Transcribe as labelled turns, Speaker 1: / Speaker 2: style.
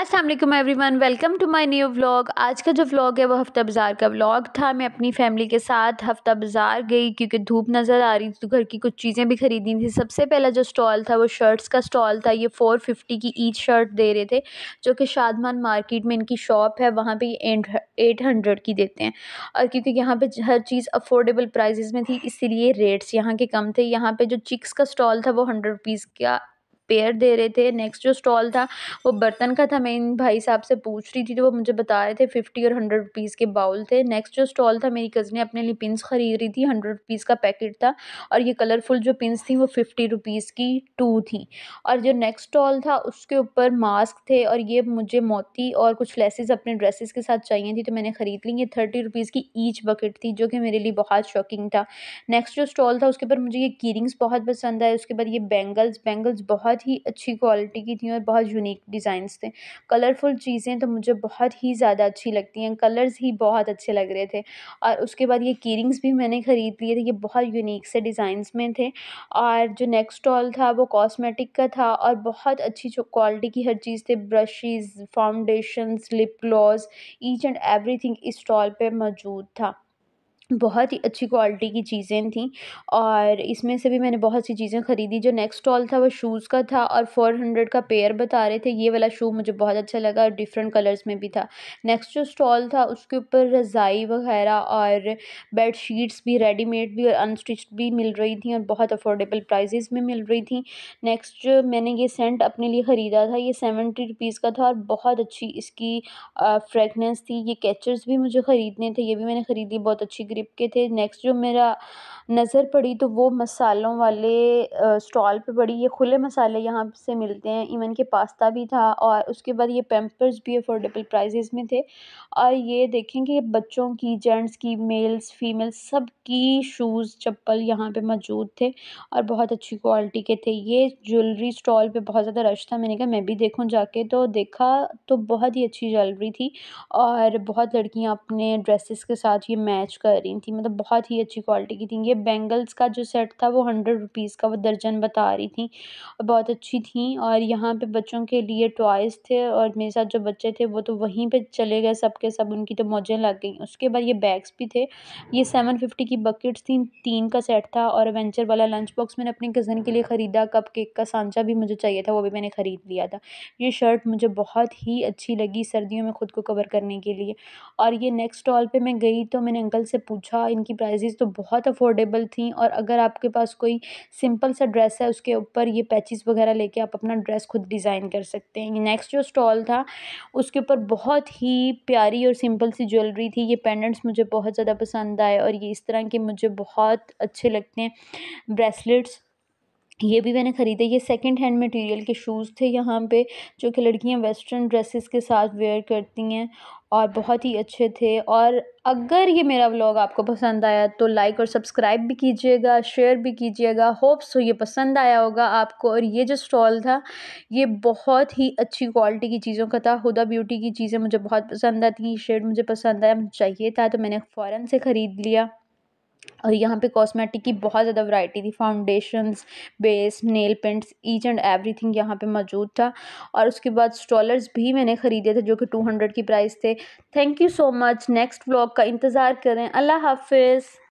Speaker 1: Aslam everyone welcome to my new vlog आज का जो व्लॉग है वो हफ्ता बाज़ार का व्लॉग था मैं अपनी फैमिली के साथ हफ्ता बाज़ार गई क्योंकि धूप नज़र आ रही थी तो घर की कुछ चीज़ें भी ख़रीदी थी सबसे पहला जो स्टॉल था वो शर्ट्स का स्टॉल था ये फ़ोर फिफ्टी की ईच शर्ट दे रहे थे जो कि शादमान मार्केट में इनकी शॉप है वहाँ पर ये एट हंड्रेड की देते हैं और क्योंकि यहाँ पर हर चीज़ अफोर्डेबल प्राइजेस में थी इसीलिए रेट्स यहाँ के कम थे यहाँ पर जो चिक्स का स्टॉल था वो हंड्रेड रुपीज़ का पेयर दे रहे थे नेक्स्ट जो स्टॉल था वो बर्तन का था मैं इन भाई साहब से पूछ रही थी तो वो मुझे बता रहे थे फिफ्टी और हंड्रेड रुपीज़ के बाउल थे नेक्स्ट जो स्टॉल था मेरी कज़ने अपने लिए पिंस ख़रीद रही थी हंड्रेड रुपीज़ का पैकेट था और ये कलरफुल जो पिंस थी वो फिफ्टी रुपीज़ की टू थी और जो नेक्स्ट स्टॉल था उसके ऊपर मास्क थे और ये मुझे मोती और कुछ लेसेस अपने ड्रेसेस के साथ चाहिए थी तो मैंने ख़रीद ली ये थर्टी रुपीज़ की ईच बकेट थी जो कि मेरे लिए बहुत शॉकिंग था नेक्स्ट जो स्टॉल था उसके ऊपर मुझे ये की बहुत पसंद आए उसके बाद ये बैंगल्स बैंगल्स बहुत ही अच्छी क्वालिटी की थी और बहुत यूनिक डिज़ाइंस थे कलरफुल चीज़ें तो मुझे बहुत ही ज़्यादा अच्छी लगती हैं कलर्स ही बहुत अच्छे लग रहे थे और उसके बाद ये कीरिंग्स भी मैंने ख़रीद लिए थे ये बहुत यूनिक से डिज़ाइंस में थे और जो नेक्स्ट स्टॉल था वो कॉस्मेटिक का था और बहुत अच्छी क्वालिटी की हर चीज़ थी brushes foundation lip gloss each and every इस स्टॉल पर मौजूद था बहुत ही अच्छी क्वालिटी की चीज़ें थी और इसमें से भी मैंने बहुत सी चीज़ें ख़रीदी जो नेक्स्ट स्टॉल था वो शूज़ का था और फ़ोर हंड्रेड का पेयर बता रहे थे ये वाला शू मुझे बहुत अच्छा लगा और डिफरेंट कलर्स में भी था नेक्स्ट जो स्टॉल था उसके ऊपर रज़ाई वगैरह और बेड शीट्स भी रेडीमेड भी और अनस्टिच भी मिल रही थी और बहुत अफोर्डेबल प्राइजेज में मिल रही थी नेक्स्ट जो मैंने ये सेंट अपने लिए ख़रीदा था ये सेवेंटी रुपीज़ का था और बहुत अच्छी इसकी फ्रेगनेंस थी ये कैचर्स भी मुझे ख़रीदने थे ये भी मैंने ख़रीदी बहुत अच्छी टाइप के थे नेक्स्ट जो मेरा नज़र पड़ी तो वो मसालों वाले स्टॉल पे पड़ी ये खुले मसाले यहाँ से मिलते हैं इवन के पास्ता भी था और उसके बाद ये पेम्पर्स भी अफोर्डेबल प्राइजेज में थे और ये देखें कि बच्चों की जेंट्स की मेल्स फीमेल्स सब की शूज़ चप्पल यहाँ पे मौजूद थे और बहुत अच्छी क्वालिटी के थे ये ज्वेलरी स्टॉल पे बहुत ज़्यादा रश था मैंने कहा मैं भी देखूँ जाके तो देखा तो बहुत ही अच्छी ज्वेलरी थी और बहुत लड़कियाँ अपने ड्रेसेस के साथ ये मैच कर बेहतरीन थी मतलब बहुत ही अच्छी क्वालिटी की थी ये बैंगल्स का जो सेट था वो हंड्रेड रुपीज़ का वो दर्जन बता रही थी और बहुत अच्छी थी और यहाँ पे बच्चों के लिए टॉयज़ थे और मेरे साथ जो बच्चे थे वो तो वहीं पे चले गए सब के सब उनकी तो मौजें लग गई उसके बाद ये बैग्स भी थे ये सेवन फिफ्टी की बकेट्स थी तीन का सेट था और एवेंचर वाला लंच बॉक्स मैंने अपने कज़न के लिए ख़रीदा कप केक का सांचा भी मुझे चाहिए था वो भी मैंने ख़रीद लिया था ये शर्ट मुझे बहुत ही अच्छी लगी सर्दियों में ख़ुद को कवर करने के लिए और ये नेक्स्ट स्टॉल पर मैं गई तो मैंने अंकल से पूछा इनकी प्राइज़ेज़ तो बहुत अफ़ोर्डेबल थी और अगर आपके पास कोई सिंपल सा ड्रेस है उसके ऊपर ये पैचिस वगैरह लेके आप अपना ड्रेस खुद डिज़ाइन कर सकते हैं नेक्स्ट जो स्टॉल था उसके ऊपर बहुत ही प्यारी और सिंपल सी ज्वेलरी थी ये पेंडेंट्स मुझे बहुत ज़्यादा पसंद आए और ये इस तरह के मुझे बहुत अच्छे लगते हैं ब्रेसलेट्स ये भी मैंने ख़रीदे ये सेकंड हैंड मटेरियल के शूज़ थे यहाँ पे जो कि लड़कियाँ वेस्टर्न ड्रेसेस के साथ वेयर करती हैं और बहुत ही अच्छे थे और अगर ये मेरा व्लॉग आपको पसंद आया तो लाइक और सब्सक्राइब भी कीजिएगा शेयर भी कीजिएगा होप्स हो तो ये पसंद आया होगा आपको और ये जो स्टॉल था ये बहुत ही अच्छी क्वालिटी की चीज़ों का था हुदा ब्यूटी की चीज़ें मुझे बहुत पसंद आती हैं शेड मुझे पसंद आया मुझे चाहिए था तो मैंने फ़ौरन से ख़रीद लिया और यहाँ पे कॉस्मेटिक की बहुत ज़्यादा वैरायटी थी foundations base nail paints each and everything यहाँ पे मौजूद था और उसके बाद स्टॉलर्स भी मैंने ख़रीदे थे जो कि टू हंड्रेड की प्राइस थे thank you so much next vlog का इंतज़ार करें अल्लाह हाफिज़